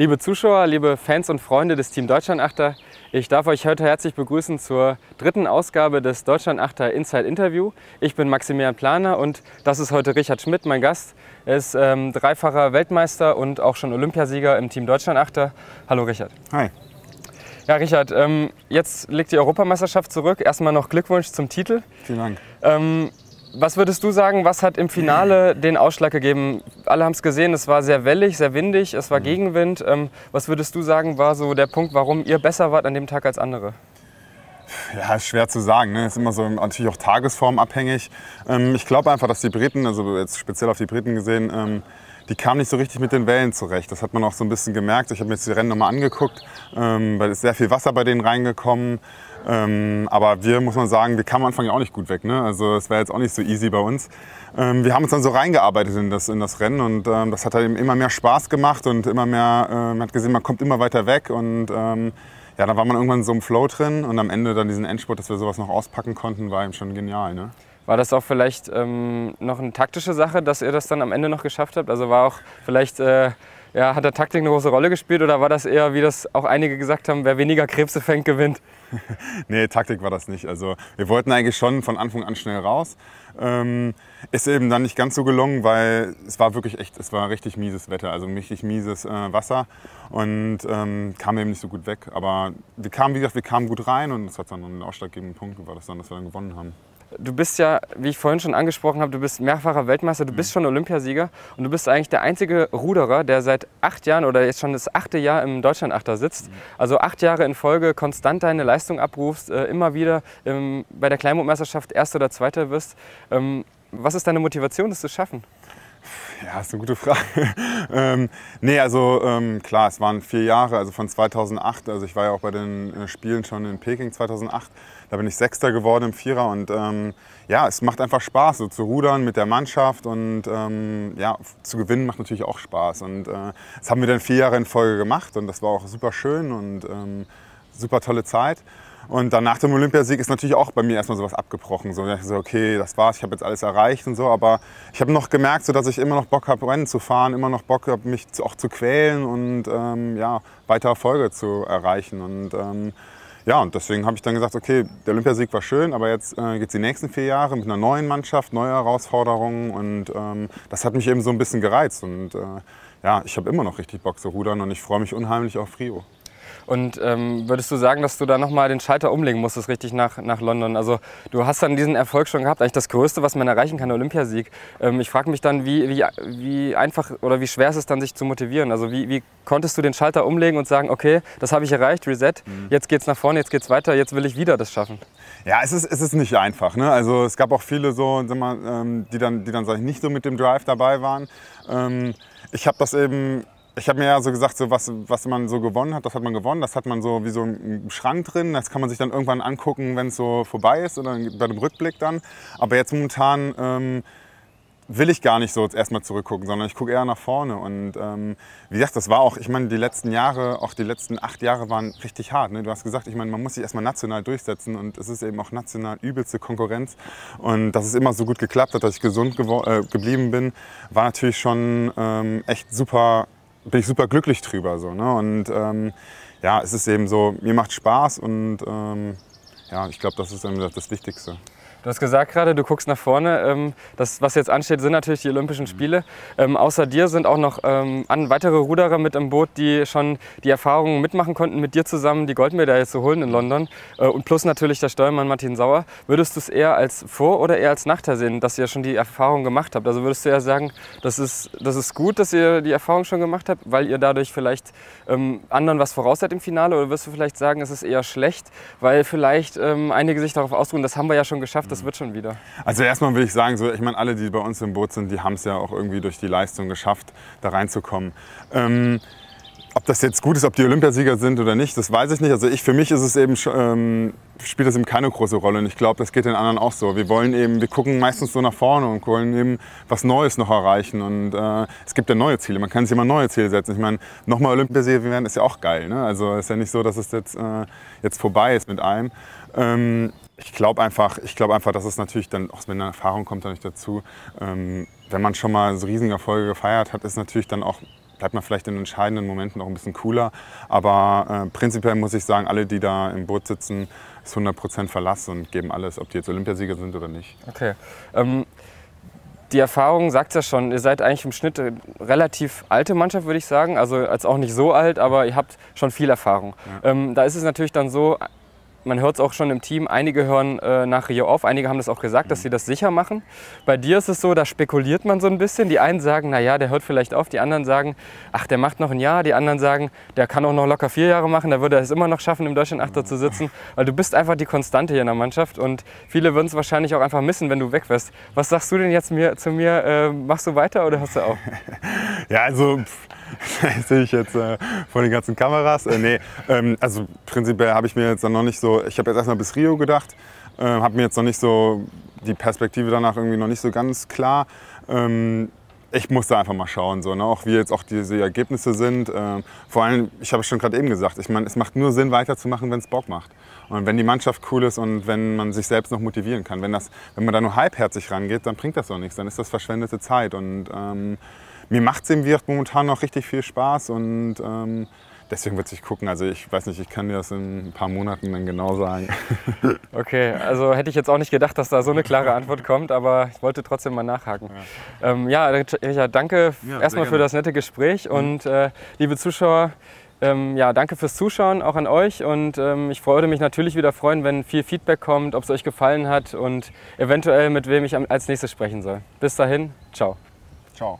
Liebe Zuschauer, liebe Fans und Freunde des Team Deutschlandachter, ich darf euch heute herzlich begrüßen zur dritten Ausgabe des Deutschlandachter Inside Interview. Ich bin Maximilian Planer und das ist heute Richard Schmidt, mein Gast. Er ist ähm, dreifacher Weltmeister und auch schon Olympiasieger im Team Deutschlandachter. Hallo Richard. Hi. Ja, Richard, ähm, jetzt liegt die Europameisterschaft zurück. Erstmal noch Glückwunsch zum Titel. Vielen Dank. Ähm, was würdest du sagen, was hat im Finale den Ausschlag gegeben? Alle haben es gesehen, es war sehr wellig, sehr windig, es war mhm. Gegenwind. Ähm, was würdest du sagen, war so der Punkt, warum ihr besser wart an dem Tag als andere? Ja, schwer zu sagen. Ne? Ist immer so natürlich auch tagesformabhängig. Ähm, ich glaube einfach, dass die Briten, also jetzt speziell auf die Briten gesehen, ähm, die kam nicht so richtig mit den Wellen zurecht. Das hat man auch so ein bisschen gemerkt. Ich habe mir jetzt die Rennen nochmal angeguckt, ähm, weil es sehr viel Wasser bei denen reingekommen. Ähm, aber wir, muss man sagen, wir kamen am Anfang ja auch nicht gut weg. Ne? Also es wäre jetzt auch nicht so easy bei uns. Ähm, wir haben uns dann so reingearbeitet in das, in das Rennen und ähm, das hat halt eben immer mehr Spaß gemacht und immer mehr, äh, man hat gesehen, man kommt immer weiter weg und ähm, ja, dann war man irgendwann so im Flow drin und am Ende dann diesen Endspurt, dass wir sowas noch auspacken konnten, war eben schon genial. Ne? War das auch vielleicht ähm, noch eine taktische Sache, dass ihr das dann am Ende noch geschafft habt? Also war auch vielleicht, äh, ja, hat der Taktik eine große Rolle gespielt oder war das eher, wie das auch einige gesagt haben, wer weniger Krebse fängt, gewinnt? nee, Taktik war das nicht. Also wir wollten eigentlich schon von Anfang an schnell raus. Ähm, ist eben dann nicht ganz so gelungen, weil es war wirklich echt, es war richtig mieses Wetter, also richtig mieses äh, Wasser und ähm, kam eben nicht so gut weg. Aber wir kamen, wie gesagt, wir kamen gut rein und es hat dann einen ausschlaggebenden Punkt war das dann, dass wir dann gewonnen haben du bist ja, wie ich vorhin schon angesprochen habe, du bist mehrfacher Weltmeister, du bist mhm. schon Olympiasieger und du bist eigentlich der einzige Ruderer, der seit acht Jahren oder jetzt schon das achte Jahr im Deutschlandachter sitzt. Mhm. Also acht Jahre in Folge konstant deine Leistung abrufst, äh, immer wieder ähm, bei der Kleinmutmeisterschaft Erster oder Zweiter wirst. Ähm, was ist deine Motivation, das zu schaffen? Ja, ist eine gute Frage. ähm, nee, also ähm, klar, es waren vier Jahre, also von 2008. Also ich war ja auch bei den äh, Spielen schon in Peking 2008. Da bin ich Sechster geworden im Vierer und ähm, ja, es macht einfach Spaß, so zu rudern mit der Mannschaft und ähm, ja, zu gewinnen macht natürlich auch Spaß. Und äh, das haben wir dann vier Jahre in Folge gemacht und das war auch super schön und ähm, super tolle Zeit. Und dann nach dem Olympiasieg ist natürlich auch bei mir erstmal sowas abgebrochen. So, so okay, das war's, ich habe jetzt alles erreicht und so. Aber ich habe noch gemerkt, so, dass ich immer noch Bock habe, Rennen zu fahren, immer noch Bock habe, mich auch zu quälen und ähm, ja, weiter Erfolge zu erreichen. Und ähm, ja, und deswegen habe ich dann gesagt, okay, der Olympiasieg war schön, aber jetzt äh, geht es die nächsten vier Jahre mit einer neuen Mannschaft, neue Herausforderungen. Und ähm, das hat mich eben so ein bisschen gereizt. Und äh, ja, ich habe immer noch richtig Bock zu rudern und ich freue mich unheimlich auf Frio. Und ähm, würdest du sagen, dass du da nochmal den Schalter umlegen musstest, richtig nach, nach London? Also du hast dann diesen Erfolg schon gehabt, eigentlich das Größte, was man erreichen kann, Olympiasieg. Ähm, ich frage mich dann, wie, wie, wie einfach oder wie schwer ist es dann, sich zu motivieren? Also wie, wie konntest du den Schalter umlegen und sagen, okay, das habe ich erreicht, Reset, mhm. jetzt geht's nach vorne, jetzt geht's weiter, jetzt will ich wieder das schaffen? Ja, es ist, es ist nicht einfach. Ne? Also es gab auch viele so, mal, ähm, die dann, die dann sag ich, nicht so mit dem Drive dabei waren. Ähm, ich habe das eben ich habe mir ja so gesagt, so was, was man so gewonnen hat, das hat man gewonnen. Das hat man so wie so im Schrank drin. Das kann man sich dann irgendwann angucken, wenn es so vorbei ist oder bei dem Rückblick dann. Aber jetzt momentan ähm, will ich gar nicht so jetzt erstmal zurückgucken, sondern ich gucke eher nach vorne. Und ähm, wie gesagt, das war auch, ich meine, die letzten Jahre, auch die letzten acht Jahre waren richtig hart. Ne? Du hast gesagt, ich meine, man muss sich erstmal national durchsetzen und es ist eben auch national übelste Konkurrenz. Und dass es immer so gut geklappt hat, dass ich gesund äh, geblieben bin, war natürlich schon ähm, echt super bin ich super glücklich drüber. So, ne? Und ähm, ja, es ist eben so, mir macht Spaß und ähm, ja, ich glaube, das ist das Wichtigste. Du hast gesagt gerade, du guckst nach vorne. Ähm, das, was jetzt ansteht, sind natürlich die Olympischen mhm. Spiele. Ähm, außer dir sind auch noch ähm, weitere Ruderer mit im Boot, die schon die Erfahrungen mitmachen konnten, mit dir zusammen die Goldmedaille zu holen in London. Äh, und plus natürlich der Steuermann Martin Sauer. Würdest du es eher als Vor- oder eher als Nachteil sehen, dass ihr schon die Erfahrung gemacht habt? Also würdest du eher sagen, das ist, das ist gut, dass ihr die Erfahrung schon gemacht habt, weil ihr dadurch vielleicht ähm, anderen was voraus seid im Finale? Oder würdest du vielleicht sagen, es ist eher schlecht, weil vielleicht ähm, einige sich darauf ausruhen, das haben wir ja schon geschafft? das wird schon wieder. Also erstmal will ich sagen, so, ich meine, alle, die bei uns im Boot sind, die haben es ja auch irgendwie durch die Leistung geschafft, da reinzukommen. Ähm, ob das jetzt gut ist, ob die Olympiasieger sind oder nicht, das weiß ich nicht. Also ich, für mich ist es eben, ähm, spielt das eben keine große Rolle. Und ich glaube, das geht den anderen auch so. Wir wollen eben, wir gucken meistens so nach vorne und wollen eben was Neues noch erreichen. Und äh, es gibt ja neue Ziele. Man kann sich immer neue Ziele setzen. Ich meine, nochmal Olympiasieger werden ist ja auch geil. Ne? Also es ist ja nicht so, dass es jetzt, äh, jetzt vorbei ist mit allem. Ähm, ich glaube einfach, ich glaube einfach, dass es natürlich dann auch wenn eine Erfahrung kommt dann nicht dazu. Ähm, wenn man schon mal so riesige Erfolge gefeiert hat, ist natürlich dann auch bleibt man vielleicht in entscheidenden Momenten auch ein bisschen cooler. Aber äh, prinzipiell muss ich sagen, alle, die da im Boot sitzen, ist 100% Verlass und geben alles, ob die jetzt Olympiasieger sind oder nicht. Okay. Ähm, die Erfahrung sagt ja schon, ihr seid eigentlich im Schnitt eine relativ alte Mannschaft, würde ich sagen. Also als auch nicht so alt, aber ihr habt schon viel Erfahrung. Ja. Ähm, da ist es natürlich dann so, man hört es auch schon im Team, einige hören äh, nach Rio auf, einige haben das auch gesagt, dass sie das sicher machen. Bei dir ist es so, da spekuliert man so ein bisschen. Die einen sagen, naja, der hört vielleicht auf, die anderen sagen, ach, der macht noch ein Jahr, die anderen sagen, der kann auch noch locker vier Jahre machen, da würde er es immer noch schaffen, im Deutschlandachter zu sitzen. Weil du bist einfach die Konstante hier in der Mannschaft und viele würden es wahrscheinlich auch einfach missen, wenn du weg wärst. Was sagst du denn jetzt mir, zu mir? Äh, machst du weiter oder hast du auf? ja, also. Pff sehe ich jetzt äh, vor den ganzen Kameras. Äh, nee, ähm, also prinzipiell habe ich mir jetzt dann noch nicht so, ich habe jetzt erstmal bis Rio gedacht, äh, habe mir jetzt noch nicht so die Perspektive danach irgendwie noch nicht so ganz klar. Ähm, ich da einfach mal schauen, so, ne? auch wie jetzt auch diese Ergebnisse sind. Ähm, vor allem, ich habe es schon gerade eben gesagt, ich meine, es macht nur Sinn, weiterzumachen, wenn es Bock macht. Und wenn die Mannschaft cool ist und wenn man sich selbst noch motivieren kann. Wenn, das, wenn man da nur halbherzig rangeht, dann bringt das doch nichts, dann ist das verschwendete Zeit. Und ähm, mir macht es im Wirt momentan noch richtig viel Spaß und ähm, deswegen wird sich gucken. Also ich weiß nicht, ich kann dir das in ein paar Monaten dann genau sagen. Okay, also hätte ich jetzt auch nicht gedacht, dass da so eine klare Antwort kommt, aber ich wollte trotzdem mal nachhaken. Ja, ähm, ja Richard, danke ja, erstmal für das nette Gespräch mhm. und äh, liebe Zuschauer, ähm, ja, danke fürs Zuschauen auch an euch und ähm, ich würde mich natürlich wieder freuen, wenn viel Feedback kommt, ob es euch gefallen hat und eventuell mit wem ich als nächstes sprechen soll. Bis dahin, ciao. Ciao.